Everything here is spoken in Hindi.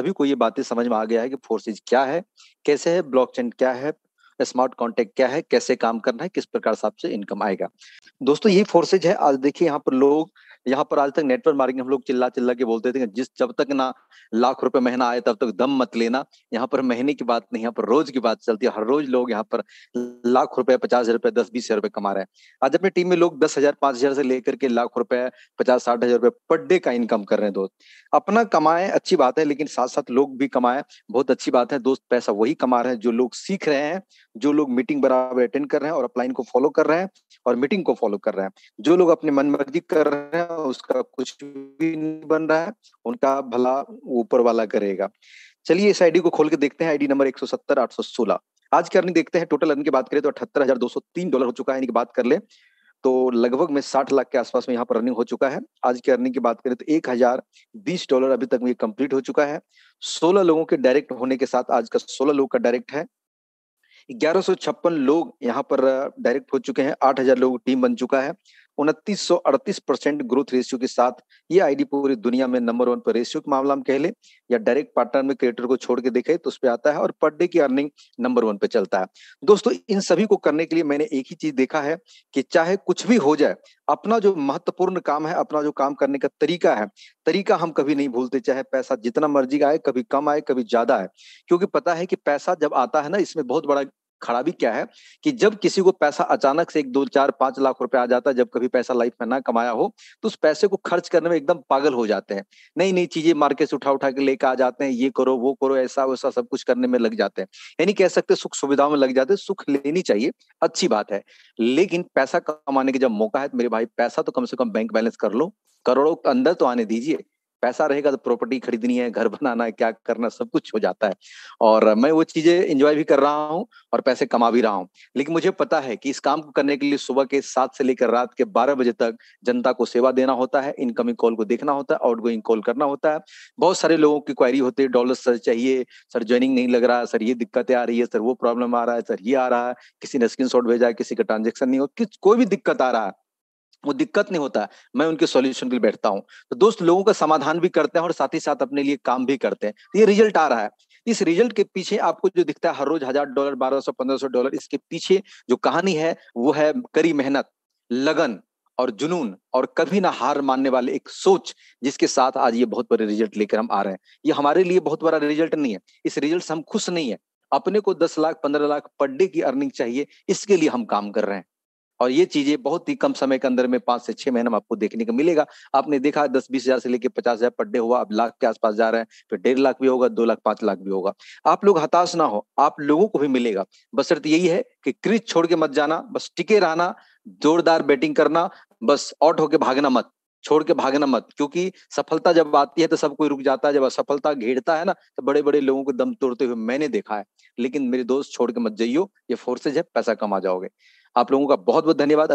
सभी को ये बातें समझ में आ गया है कि फोर्सेज क्या है कैसे है ब्लॉकचेन क्या है स्मार्ट कॉन्टेक्ट क्या है कैसे काम करना है किस प्रकार से आपसे इनकम आएगा दोस्तों ये फोर्सेज है आज देखिए यहाँ पर लोग यहाँ पर आज तक नेटवर्क मार्केटिंग हम लोग चिल्ला चिल्ला के बोलते थे जिस जब तक ना लाख रुपए महीना आए तब तक दम मत लेना यहाँ पर महीने की बात नहीं यहाँ पर रोज की बात चलती है हर रोज लोग यहाँ पर लाख रुपए पचास हजार रुपए दस बीस हजार रुपए कमा रहे हैं आज अपनी टीम में लोग दस हजार पांच हजार से लेकर के लाख रुपए पचास साठ हजार रुपए पर डे का इनकम कर रहे हैं दोस्त अपना कमाए अच्छी बात है लेकिन साथ साथ लोग भी कमाए बहुत अच्छी बात है दोस्त पैसा वही कमा रहे हैं जो लोग सीख रहे हैं जो लोग मीटिंग बराबर अटेंड कर रहे हैं और अपलाइन को फॉलो कर रहे हैं और मीटिंग को फॉलो कर रहे हैं जो लोग अपनी मनमर्जी कर रहे हैं उसका कुछ भी नहीं बन रहा है उनका भला ऊपर वाला करेगा चलिए इस आईडी को खोल के देखते हैं आईडी नंबर एक सौ आज की अर्निंग देखते हैं टोटल अर्निंग की बात करें तो अठहत्तर हजार दो सौ तीन डॉलर हो चुका है इनकी बात कर ले तो लगभग में साठ लाख के आसपास में यहाँ पर अर्निंग हो चुका है आज की अर्निंग की बात करें तो एक हजार बीस डॉलर अभी तक में कंप्लीट हो चुका है सोलह लोगों के डायरेक्ट होने के साथ आज का सोलह लोग का डायरेक्ट है ग्यारह सौ छप्पन लोग यहाँ पर डायरेक्ट हो चुके हैं आठ हजार लोग टीम बन चुका है उनतीस परसेंट ग्रोथ रेशियो के साथ ये आईडी पूरी दुनिया में नंबर वन पर रेशियो के मामला में कह ले या डायरेक्ट पार्टनर में क्रिएटर को छोड़ के देखे तो उस पर आता है और पर डे की अर्निंग नंबर वन पे चलता है दोस्तों इन सभी को करने के लिए मैंने एक ही चीज देखा है कि चाहे कुछ भी हो जाए अपना जो महत्वपूर्ण काम है अपना जो काम करने का तरीका है तरीका हम कभी नहीं भूलते चाहे पैसा जितना मर्जी आए कभी कम आए कभी ज्यादा आए क्योंकि पता है कि पैसा जब आता है ना इसमें बहुत बड़ा खराबी क्या है कि जब किसी को पैसा अचानक से एक दो चार पांच लाख रुपए आ जाता है जब कभी पैसा लाइफ में ना कमाया हो तो उस पैसे को खर्च करने में एकदम पागल हो जाते हैं नई नई चीजें मार्केट से उठा उठा के लेकर आ जाते हैं ये करो वो करो ऐसा वैसा सब कुछ करने में लग जाते हैं यानी कह सकते सुख सुविधाओं में लग जाते सुख लेनी चाहिए अच्छी बात है लेकिन पैसा कमाने का जब मौका है तो मेरे भाई पैसा तो कम से कम बैंक बैलेंस कर लो करोड़ों अंदर तो आने दीजिए पैसा रहेगा तो प्रॉपर्टी खरीदनी है घर बनाना है क्या करना सब कुछ हो जाता है और मैं वो चीजें इंजॉय भी कर रहा हूँ और पैसे कमा भी रहा हूँ लेकिन मुझे पता है कि इस काम को करने के लिए सुबह के सात से लेकर रात के बारह बजे तक जनता को सेवा देना होता है इनकमिंग कॉल को देखना होता है आउट कॉल करना होता है बहुत सारे लोगों की क्वायरी होती है डॉलर सर चाहिए सर ज्वाइनिंग नहीं लग रहा है सर ये दिक्कतें आ रही है सर वो प्रॉब्लम आ रहा है सर ये आ रहा है किसी ने स्क्रीन भेजा है किसी का ट्रांजेक्शन नहीं हो कोई भी दिक्कत आ रहा है वो दिक्कत नहीं होता मैं उनके सॉल्यूशन के लिए बैठता हूँ तो दोस्त लोगों का समाधान भी करते हैं और साथ ही साथ अपने लिए काम भी करते हैं तो ये रिजल्ट आ रहा है इस रिजल्ट के पीछे आपको जो दिखता है हर रोज हजार डॉलर बारह सौ पंद्रह सौ डॉलर इसके पीछे जो कहानी है वो है करी मेहनत लगन और जुनून और कभी ना हार मानने वाले एक सोच जिसके साथ आज ये बहुत बड़े रिजल्ट लेकर हम आ रहे हैं ये हमारे लिए बहुत बड़ा रिजल्ट नहीं है इस रिजल्ट से हम खुश नहीं है अपने को दस लाख पंद्रह लाख पर डे की अर्निंग चाहिए इसके लिए हम काम कर रहे हैं और ये चीजें बहुत ही कम समय के अंदर में पांच से छह महीने में आपको देखने को मिलेगा आपने देखा दस बीस हजार से लेकर पचास हजार पड्डे हुआ अब लाख के आसपास जा रहे हैं फिर डेढ़ लाख भी होगा दो लाख पांच लाख भी होगा आप लोग हताश ना हो आप लोगों को भी मिलेगा बसरत यही है कि क्रिज छोड़ के मत जाना बस टिके रहना जोरदार बैटिंग करना बस आउट होके भागना मत छोड़ के भागना मत क्योंकि सफलता जब आती है तो सब कोई रुक जाता है जब असफलता घेरता है ना तो बड़े बड़े लोगों को दम तोड़ते हुए मैंने देखा है लेकिन मेरे दोस्त छोड़ के मत जाइयो ये फोर्सेज है पैसा कमा जाओगे आप लोगों का बहुत बहुत धन्यवाद